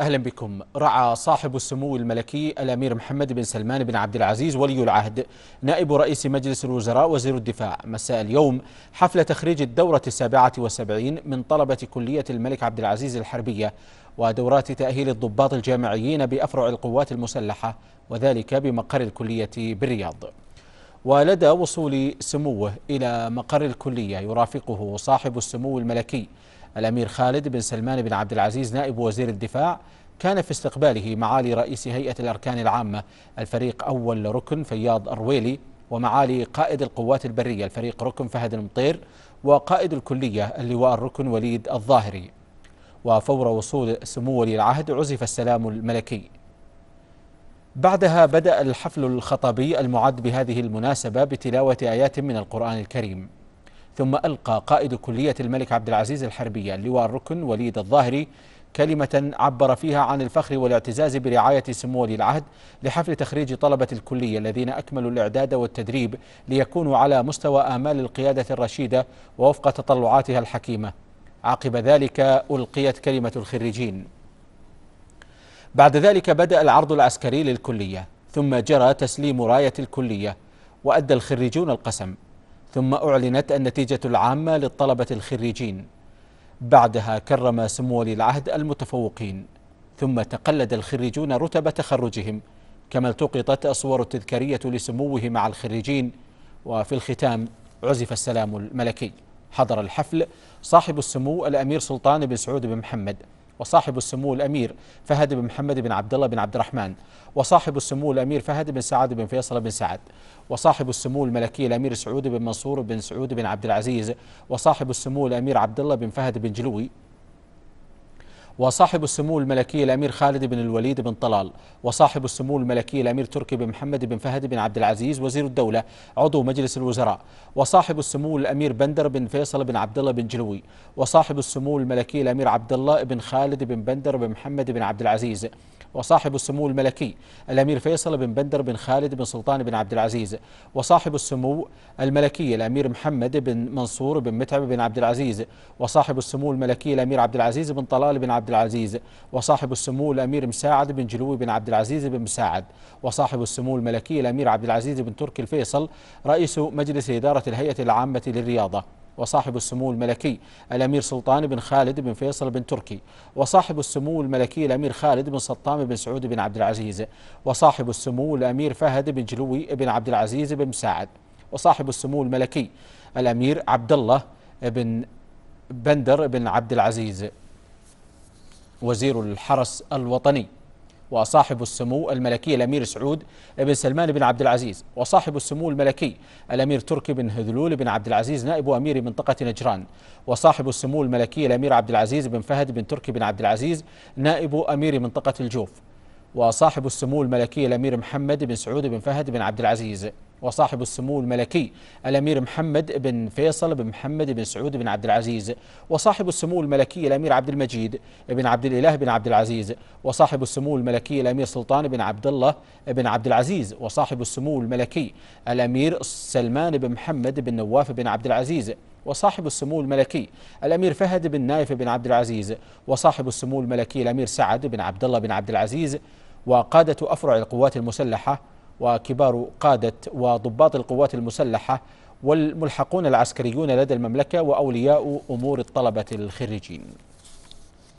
أهلا بكم رعى صاحب السمو الملكي الأمير محمد بن سلمان بن عبد العزيز ولي العهد نائب رئيس مجلس الوزراء وزير الدفاع مساء اليوم حفل تخريج الدورة السابعة والسبعين من طلبة كلية الملك عبد العزيز الحربية ودورات تأهيل الضباط الجامعيين بأفرع القوات المسلحة وذلك بمقر الكلية بالرياض ولدى وصول سموه إلى مقر الكلية يرافقه صاحب السمو الملكي الأمير خالد بن سلمان بن عبد العزيز نائب وزير الدفاع كان في استقباله معالي رئيس هيئة الأركان العامة الفريق أول ركن فياض أرويلي ومعالي قائد القوات البرية الفريق ركن فهد المطير وقائد الكلية اللواء الركن وليد الظاهري وفور وصول سمو ولي العهد عزف السلام الملكي بعدها بدأ الحفل الخطبي المعد بهذه المناسبة بتلاوة آيات من القرآن الكريم ثم ألقى قائد كلية الملك عبد العزيز الحربية اللواء الركن وليد الظاهري كلمة عبر فيها عن الفخر والاعتزاز برعاية سمو ولي العهد لحفل تخريج طلبة الكلية الذين أكملوا الإعداد والتدريب ليكونوا على مستوى آمال القيادة الرشيدة ووفق تطلعاتها الحكيمة عقب ذلك ألقيت كلمة الخريجين بعد ذلك بدأ العرض العسكري للكلية ثم جرى تسليم راية الكلية وأدى الخريجون القسم ثم أعلنت النتيجة العامة للطلبة الخريجين بعدها كرم سمو ولي العهد المتفوقين ثم تقلد الخريجون رتب تخرجهم كما التقطت الصور التذكارية لسموه مع الخريجين وفي الختام عزف السلام الملكي حضر الحفل صاحب السمو الأمير سلطان بن سعود بن محمد وصاحب السمو الامير فهد بن محمد بن عبد الله بن عبد الرحمن وصاحب السمو الامير فهد بن سعد بن فيصل بن سعد وصاحب السمو الملكي الامير سعود بن منصور بن سعود بن عبد العزيز وصاحب السمو الامير عبد الله بن فهد بن جلوي وصاحب السمو الملكي الامير خالد بن الوليد بن طلال وصاحب السمو الملكي الامير تركي بن محمد بن فهد بن عبد العزيز وزير الدوله عضو مجلس الوزراء وصاحب السمو الامير بندر بن فيصل بن عبد الله بن جلوي وصاحب السمو الملكي الامير عبد الله بن خالد بن بندر بن محمد بن عبد العزيز وصاحب السمو الملكي الأمير فيصل بن بندر بن خالد بن سلطان بن عبد العزيز وصاحب السمو الملكي الأمير محمد بن منصور بن متعب بن عبد العزيز وصاحب السمو الملكي الأمير عبد العزيز بن طلال بن عبد العزيز وصاحب السمو الأمير مساعد بن جلوي بن عبد العزيز بن مساعد وصاحب السمو الملكي الأمير عبد العزيز بن تركي الفيصل رئيس مجلس إدارة الهيئة العامة للرياضة وصاحب السمو الملكي الأمير سلطان بن خالد بن فيصل بن تركي وصاحب السمو الملكي الأمير خالد بن سطام بن سعود بن عبد العزيز وصاحب السمو الأمير فهد بن جلوي بن عبد العزيز بن مساعد وصاحب السمو الملكي الأمير عبد الله بن بندر بن عبد العزيز وزير الحرس الوطني وصاحب السمو الملكي الامير سعود بن سلمان بن عبد العزيز وصاحب السمو الملكي الامير تركي بن هذلول بن عبد العزيز نائب امير منطقه نجران وصاحب السمو الملكي الامير عبد العزيز بن فهد بن تركي بن عبد العزيز نائب امير منطقه الجوف وصاحب السمو الملكي الامير محمد بن سعود بن فهد بن عبد العزيز وصاحب السمو الملكي الامير محمد بن فيصل بن محمد بن سعود بن عبد العزيز وصاحب السمو الملكي الامير عبد المجيد بن عبد الاله بن عبد العزيز وصاحب السمو الملكي الامير سلطان بن عبد الله بن عبد العزيز وصاحب السمو الملكي الامير سلمان بن محمد بن نواف بن عبد العزيز وصاحب السمو الملكي الامير فهد بن نايف بن عبد العزيز وصاحب السمو الملكي الامير سعد بن عبد الله بن عبد العزيز وقاده افرع القوات المسلحه وكبار قادة وضباط القوات المسلحة والملحقون العسكريون لدى المملكة وأولياء أمور الطلبة الخريجين